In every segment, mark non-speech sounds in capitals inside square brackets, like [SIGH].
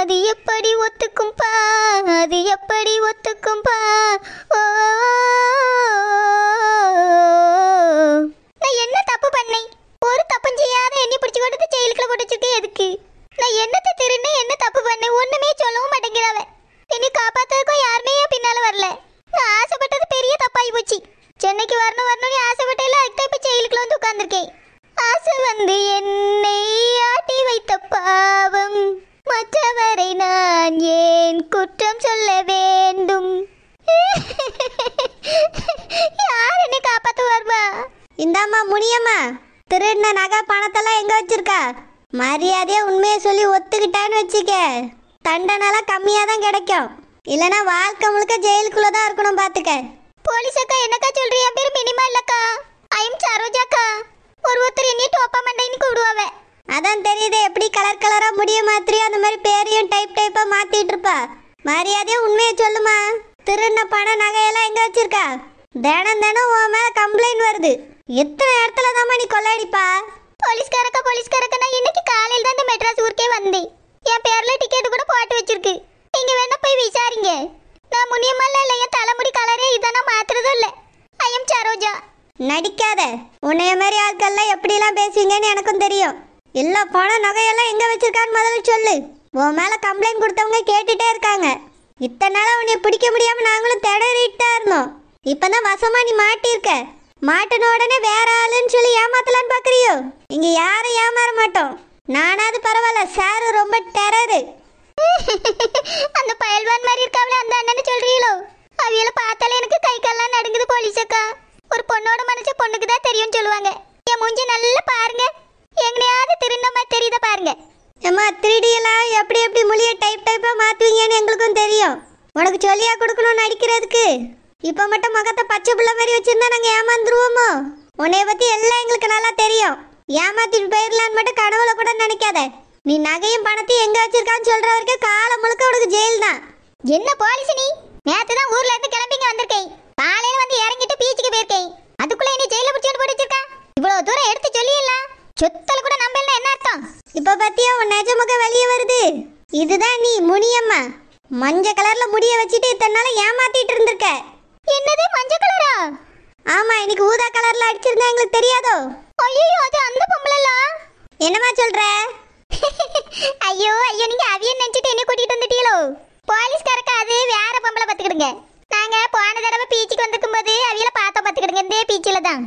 அது எப்படி பா அது எப்படி ஒத்துக்கும்பா ஓ நான் என்ன தப்பு பண்ணேன் ஒரு தப்பு செய்யாத என்னை பிடிச்சு கொடுத்து செயலுக்குள்ள போட்டு எதுக்கு நான் என்னத்தை திருன்னு என்ன தப்பு பண்ணேன் ஒண்ணுமே பணத்தெல்லாம் எங்க வச்சிருக்க மரியாதையா உண்மையை சொல்லி ஒத்துக்கிட்டான்னு வச்சுக்க தண்டனைலாம் கம்மியாக தான் கிடைக்கும் இல்லனா வாழ்க்கை முழுக்க ஜெயிலுக்குள்ள தான் இருக்கணும் பார்த்துக்க போலீஸ் அக்கா என்னக்கா சொல்றியா பேர் மினிமா இல்லக்கா ஐம் சரோஜாக்கா ஒரு ஒருத்தர் என்னையும் டோப்பா மண்டைன்னு கூடுவாவ அதான் தெரியுது எப்படி கலர் கலரா முடிய மாதிரி அந்த மாதிரி பேரையும் டைப் டைப்பா மாத்திட்டு இருப்பா மரியாதையா உண்மையை சொல்லுமா திருண்ண பணம் நகையெல்லாம் எங்க வச்சிருக்கா தினம் தினம் உன் மேல கம்ப்ளைண்ட் வருது எத்தனை இடத்துல தான்மா நீ கொள்ளாடிப்பா போலீஸ்காரக்கா போலீஸ்காரக்கா நான் இன்னைக்கு காலையில் தான் இந்த மெட்ராஸ் ஊருக்கே வந்தேன் என் பேர்ல டிக்கெட்டு கூட போட்டு வச்சிருக்கு நீங்க வேணா போய் விசாரிங்க நான் முனியமல்ல இல்லை என் தலைமுடி கலரே இதானா மாத்துறதும் இல்லை ஐ எம் சரோஜா நடிக்காத உன்னைய மாதிரி ஆட்கள்லாம் எப்படிலாம் பேசுவீங்கன்னு எனக்கும் தெரியும் எல்லா பணம் நகையெல்லாம் எங்கே வச்சிருக்கான்னு முதல்ல சொல்லு உன் மேலே கம்ப்ளைண்ட் கொடுத்தவங்க கேட்டுட்டே இருக்காங்க இத்தனை நாளாக உன்னைய பிடிக்க முடியாமல் நாங்களும் திடறிட்டு இருந்தோம் இப்போ தான் வசமாக நீ மாட்டிருக்க மாட்டின உடனே வேற ஆளுன்னு சொல்லி ஏமாத்தலான்னு பார்க்குறியோ இங்கே யாரும் ஏமாற மாட்டோம் நானாவது பரவாயில்ல சாரு ரொம்ப டெரரு அந்த பயல்வான் மாதிரி இருக்காவில அந்த அண்ணன் சொல்றீங்களோ அவியில பார்த்தாலே எனக்கு கை கால்லாம் நடுங்குது போலீஸ் ஒரு பொண்ணோட மனசு பொண்ணுக்கு தான் தெரியும்னு சொல்லுவாங்க என் மூஞ்சி நல்லா பாருங்க எங்கனையாவது திருந்த மாதிரி தெரியுத பாருங்க ஏமா திருடியெல்லாம் எப்படி எப்படி மொழியை டைப் டைப்பாக மாற்றுவீங்கன்னு எங்களுக்கும் தெரியும் உனக்கு சொல்லியாக கொடுக்கணும்னு அடிக்கிறதுக்கு இப்போ மட்டும் முகத்தை பச்சை பிள்ளை மாதிரி வச்சிருந்தா நாங்கள் ஏமாந்துருவோமோ உன்னைய பற்றி எல்லாம் எங்களுக்கு நல்லா தெரியும் ஏமாத்திட்டு போயிடலான்னு மட்டும் கனவுல கூட நினைக்காத நீ நகையும் பணத்தையும் எங்கே வச்சிருக்கான்னு சொல்கிற வரைக்கும் காலம் முழுக்க உனக்கு ஜெயில் தான் என்ன போலீஸ் நீ நேற்று தான் ஊர்ல இருந்து கிளம்பிங்க வந்திருக்கேன் காலையில் வந்து இறங்கிட்டு பீச்சுக்கு போயிருக்கேன் அதுக்குள்ளே நீ ஜெயிலில் பிடிச்சிட்டு போட்டு வச்சிருக்கா இவ்வளோ தூரம் எடுத்து சொல்லிடலாம் சொத்தல கூட நம்பலாம் என்ன அர்த்தம் இப்போ பார்த்தியா உன் நெஜமுக வெளியே வருது இதுதான் நீ முனியம்மா மஞ்சள் கலரில் முடிய வச்சுட்டு இத்தனை நாள் ஏமாத்திட்டு இருந்திருக்க என்னது மஞ்சள் கலரா ஆமா இன்னைக்கு ஊதா கலர்ல அடிச்சிருந்தா எங்களுக்கு தெரியாதோ ஐயோ அது அந்த பொம்பளைல என்னமா சொல்ற [LAUGHS] ஐயோ ஐயோ நீங்க அவிய நினைச்சிட்டு என்ன கூட்டிட்டு வந்துட்டீங்களோ போலீஸ்காரக்கு அது வேற பொம்பளை பாத்துக்கிடுங்க நாங்க போன தடவை பீச்சுக்கு வந்திருக்கும் போது அவியில பார்த்தா பாத்துக்கிடுங்க இந்த பீச்சில தான்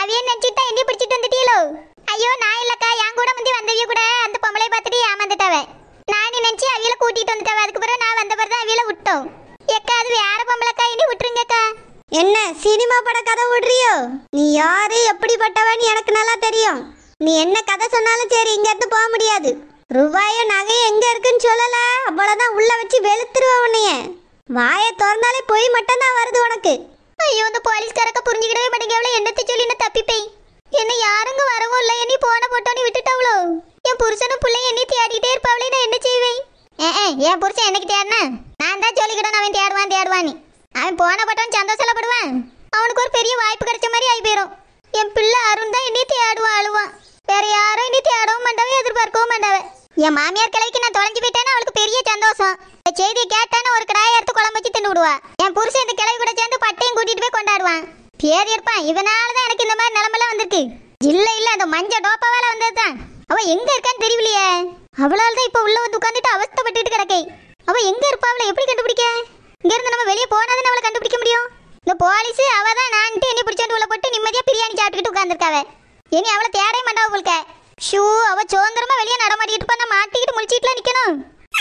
அவிய நினைச்சிட்டா என்ன பிடிச்சிட்டு வந்துட்டீங்களோ ஐயோ நான் இல்லக்கா என் கூட முந்தி வந்தவிய கூட அந்த பொம்பளை பார்த்துட்டு ஏமாந்துட்டாவே நானே நினைச்சு அவியில கூட்டிட்டு வந்துட்டாவே அதுக்கு பிறகு நான் வந்த பிறகு தான் விட்டோம் வேற பொம்பளைக்கா இனி விட்டுருங்கக்கா என்ன சினிமா பட கதை விடுறியோ நீ யாரு எப்படிப்பட்டவன்னு எனக்கு நல்லா தெரியும் நீ என்ன கதை சொன்னாலும் சரி இங்கேருந்து போக முடியாது ரூபாயோ நகையும் எங்கே இருக்குன்னு சொல்லல அவ்வளோதான் உள்ளே வச்சு வெளுத்துருவேன் உன்னைய வாயை திறந்தாலே போய் மட்டும்தான் வருது உனக்கு ஐயோ இந்த போலீஸ்காரக்க புரிஞ்சுக்கிடவே மாட்டேங்க என்னத்தை சொல்லி என்ன தப்பிப்பேன் என்ன யாருங்க வரவும் இல்லை என்னை போன போட்டோன்னு விட்டுட்டாவளோ என் புருஷனும் பிள்ளை என்னை தேடிட்டே இருப்பாவளே நான் என்ன செய்வேன் ஏ என் புருஷன் எனக்கு தேடினேன் நான் தான் சொல்லிக்கிட்டேன் அவன் தேடுவான் தேடுவான்னு அவன் போன பட்டம் சந்தோஷப்படுவான் அவனுக்கு ஒரு பெரிய வாய்ப்பு கிடைச்ச மாதிரி ஆகி போயிடும் என் பிள்ளை அருண் தான் இனி தேடுவான் அழுவான் வேற யாரும் இனி தேடவும் மாட்டாவே எதிர்பார்க்கவும் மாட்டாவே என் மாமியார் கிளைக்கு நான் தொலைஞ்சு போயிட்டேன்னா அவளுக்கு பெரிய சந்தோஷம் இந்த செய்தியை கேட்டானே ஒரு கடாயை எடுத்து குழம்பு வச்சு தின்னு விடுவா என் புருஷன் இந்த கிளவி கூட சேர்ந்து பட்டையும் கூட்டிட்டு போய் கொண்டாடுவான் பேர் இருப்பான் இவனால தான் எனக்கு இந்த மாதிரி நிலமெல்லாம் வந்திருக்கு இல்ல இல்ல அந்த மஞ்சள் டோப்பாவால வந்தது தான் அவன் எங்க இருக்கான்னு தெரியலையே அவளால் தான் இப்ப உள்ள வந்து உட்காந்துட்டு அவஸ்தை அவளை எப்படி கண்டுபிடிக்க இங்க இருந்து நம்ம வெளியே போனாதே அவளை கண்டுபிடிக்க முடியும் இந்த போலீஸ் அவ தான் நான்ட்டு என்னை பிடிச்சாண்டு உள்ள போட்டு நிம்மதியா பிரியாணி சாப்பிட்டுக்கிட்டு உட்காந்துருக்காவ இனி அவளை தேடவே மாட்டா உங்களுக்கு ஷூ அவ சுதந்திரமா வெளியே நடமாட்டிட்டு பண்ண மாட்டிக்கிட்டு முழிச்சிட்டுல நிக்கணும்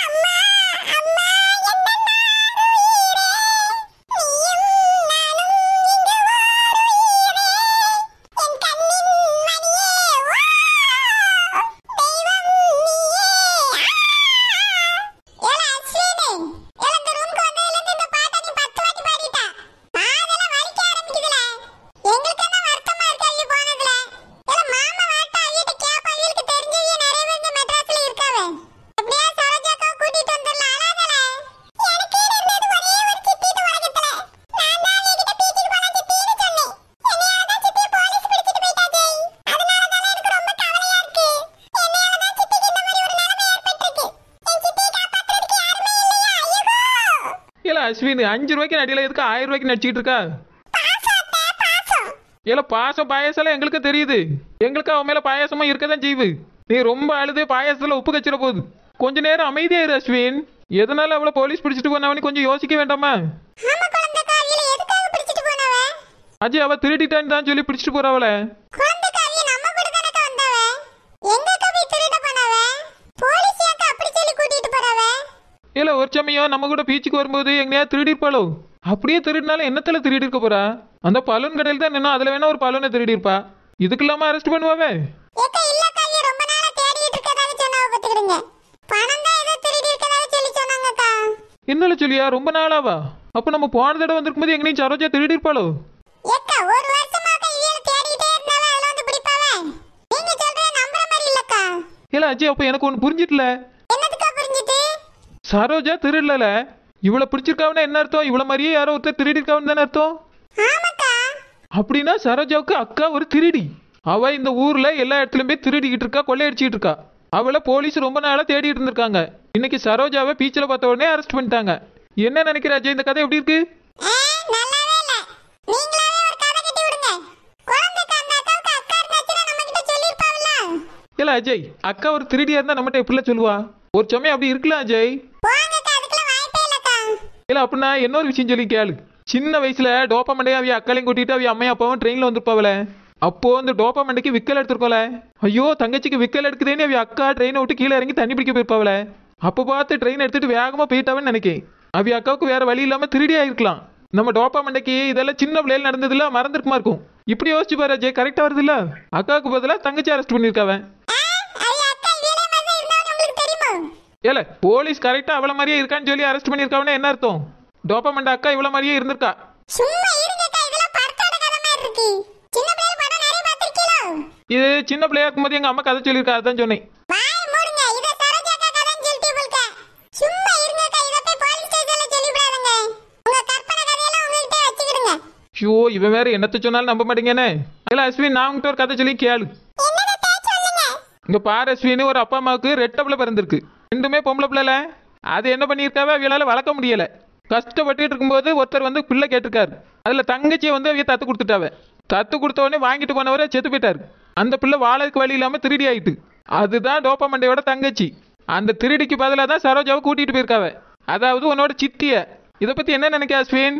அம்மா அம்மா அஸ்வின் அஞ்சு ரூபாய்க்கு நடியில எதுக்கு ஆயிரம் ரூபாய்க்கு நடிச்சிட்டு இருக்கா இல்ல பாசம் பாயாசம் எங்களுக்கு தெரியுது எங்களுக்கு அவன் மேல பாயாசமா இருக்கதான் செய்வு நீ ரொம்ப அழுது பாயாசத்துல உப்பு கச்சிட போகுது கொஞ்ச நேரம் அமைதியா இரு அஸ்வின் எதனால அவளை போலீஸ் பிடிச்சிட்டு போனவனு கொஞ்சம் யோசிக்க வேண்டாமா அஜய் அவ திருடிட்டான்னு தான் சொல்லி பிடிச்சிட்டு போறவளே ஒரு சமயம் நம்ம கூட பீச்சுக்கு வரும்போது எங்கேயா திருடிருப்பாளோ அப்படியே திருடினாலும் என்னத்தில் திருடி இருக்க போறா அந்த பலூன் கடையில் தான் நின்னா அதில் வேணா ஒரு பலூனை திருடி இருப்பா இதுக்கு இல்லாம அரெஸ்ட் பண்ணுவாவே என்னல சொல்லியா ரொம்ப நாளாவா அப்ப நம்ம போன தடவை வந்திருக்கும் போது எங்கேயும் சரோஜா திருடி இருப்பாளோ இல்ல அஜய் அப்ப எனக்கு ஒன்று புரிஞ்சிட்டல சரோஜா திருடல இவ்வளவு பிடிச்சிருக்காவுன்னா என்ன அர்த்தம் இவ்வளவு மாதிரியே யாரோ ஒருத்தர் திருடிருக்காவுன்னு தானே அர்த்தம் அப்படின்னா சரோஜாவுக்கு அக்கா ஒரு திருடி அவ இந்த ஊர்ல எல்லா இடத்துலயும் போய் திருடிக்கிட்டு இருக்கா கொள்ளையடிச்சிட்டு இருக்கா அவளை போலீஸ் ரொம்ப நாளா தேடிட்டு இருந்திருக்காங்க இன்னைக்கு சரோஜாவை பீச்சில் பார்த்த உடனே அரெஸ்ட் பண்ணிட்டாங்க என்ன நினைக்கிற அஜய் இந்த கதை எப்படி இருக்கு இல்ல அஜய் அக்கா ஒரு திருடியா இருந்தா நம்மகிட்ட எப்படிலாம் சொல்லுவா ஒரு சமயம் அப்படி இருக்கலாம் ஜெய் இல்ல அப்படின்னா இன்னொரு விஷயம் சொல்லி கேளு சின்ன வயசுல மண்டைய அவைய அக்களையும் கூட்டிட்டு அவைய அம்மையும் அப்பாவும் ட்ரெயின்ல வந்திருப்பாவில அப்போ அந்த டோப்பமண்டைக்கு விக்கல் எடுத்துருக்கோல ஐயோ தங்கச்சிக்கு விக்கல் எடுக்குதுன்னு அவைய அக்கா ட்ரெயினை விட்டு கீழே இறங்கி தண்ணி பிடிக்க போயிருப்பாவில அப்போ பார்த்து ட்ரெயின் எடுத்துட்டு வேகமா போயிட்டாவன்னு நினைக்கேன் அவைய அக்காவுக்கு வேற வழி இல்லாம திருடி ஆயிருக்கலாம் நம்ம மண்டைக்கு இதெல்லாம் சின்ன பிள்ளையில நடந்ததுல மறந்துருக்குமா இருக்கும் இப்படி யோசிச்சு பாரு ஜெய் கரெக்டா வருது இல்ல அக்காவுக்கு பதிலாக தங்கச்சி அரெஸ்ட் பண்ணியிருக்காவன் ஏல போலீஸ் கரெக்டா அவள மாதிரியே இருக்கான்னு சொல்லி அரெஸ்ட் பண்ணிருக்காவனே என்ன அர்த்தம் டோபமெண்ட் அக்கா இவள மாதிரியே இருந்திருக்கா இது சின்ன பிள்ளையா இருக்கும்போது எங்க அம்மா கதை சொல்லிருக்கா அதான் சொன்னேன் ஐயோ இவன் வேற என்னத்த சொன்னாலும் நம்ப மாட்டீங்கன்னு இல்ல அஸ்வின் நான் உங்ககிட்ட ஒரு கதை சொல்லி கேளு இங்கே பாரஸ்வின்னு ஒரு அப்பா அம்மாவுக்கு ரெட்டப்பில் பிறந்திருக்கு ரெண்டுமே பொம்பளை பிள்ளைல அது என்ன பண்ணியிருக்காவே அவளால் வளர்க்க முடியலை கஷ்டப்பட்டுக்கிட்டு இருக்கும்போது ஒருத்தர் வந்து பிள்ளை கேட்டிருக்காரு அதில் தங்கச்சியை வந்து அவங்க தத்து கொடுத்துட்டாவே தத்து கொடுத்த உடனே வாங்கிட்டு போனவரை செத்து போயிட்டார் அந்த பிள்ளை வாழறதுக்கு வழி இல்லாமல் திருடி ஆயிட்டு அதுதான் மண்டையோட தங்கச்சி அந்த திருடிக்கு பதிலாக தான் சரோஜாவை கூட்டிகிட்டு போயிருக்காவே அதாவது உன்னோட சித்தியை இதை பற்றி என்ன நினைக்க அஸ்வின்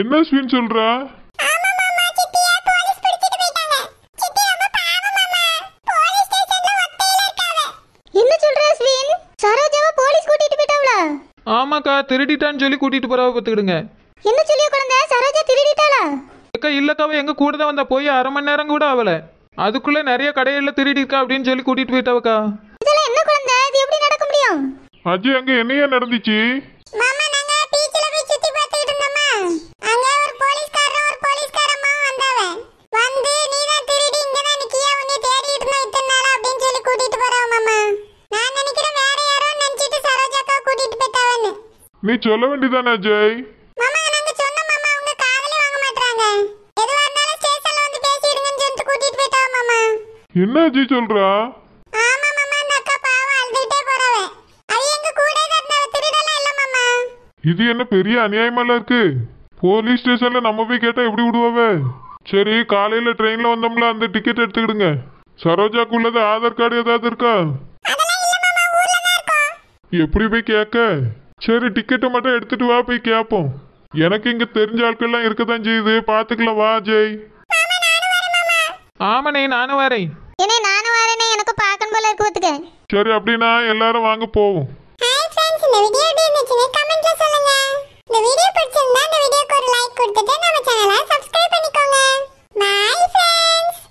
என்ன ஸ்வீன் சொல்ற என்ன சொல்ற ஆமாக்கா திருடிட்டான்னு சொல்லி கூட்டிட்டு போறாவ பாத்துக்கிடுங்க என்ன சொல்லிய குழந்தை சரோஜா திருடிட்டாளா அக்கா இல்லக்காவ எங்க கூட தான் வந்தா போய் அரை மணி நேரம் கூட ஆகல அதுக்குள்ள நிறைய கடையில திருடி இருக்கா அப்படின்னு சொல்லி கூட்டிட்டு போயிட்டாவக்கா இதெல்லாம் என்ன குழந்தை இது எப்படி நடக்க முடியும் அது அங்க என்னையா நடந்துச்சு நீ சொல்ல வேண்டியதானே ஜெய் என்ன ஜி சொல்ற இது என்ன பெரிய அநியாயமா இருக்கு போலீஸ் ஸ்டேஷன்ல நம்ம போய் கேட்டா எப்படி விடுவாவே சரி காலையில ட்ரெயின்ல வந்தோம்ல அந்த டிக்கெட் எடுத்துக்கிடுங்க சரோஜாக்கு உள்ளது ஆதார் கார்டு ஏதாவது இருக்கா எப்படி போய் கேட்க சரி டிக்கெட்டை மட்டும் எடுத்துட்டு வா போய் கேட்போம் எனக்கு இங்க தெரிஞ்ச ஆட்கள்லாம் இருக்க தான் செய்யுது பாத்துக்கலாம் வா ஜெய் ஆமனே நானும் வரேன் ஏனே நானும் வரேனே எனக்கு பார்க்கணும் போல இருக்கு சரி அப்படினா எல்லாரும் வாங்க போவோம் ஹாய் फ्रेंड्स இந்த வீடியோ எப்படி இருந்துச்சுன்னு கமெண்ட்ல சொல்லுங்க இந்த வீடியோ பிடிச்சிருந்தா இந்த வீடியோக்கு ஒரு லைக் கொடுத்துட்டு நம்ம சேனலை சப்ஸ்கிரைப் பண்ணிக்கோங்க பை फ्रेंड्स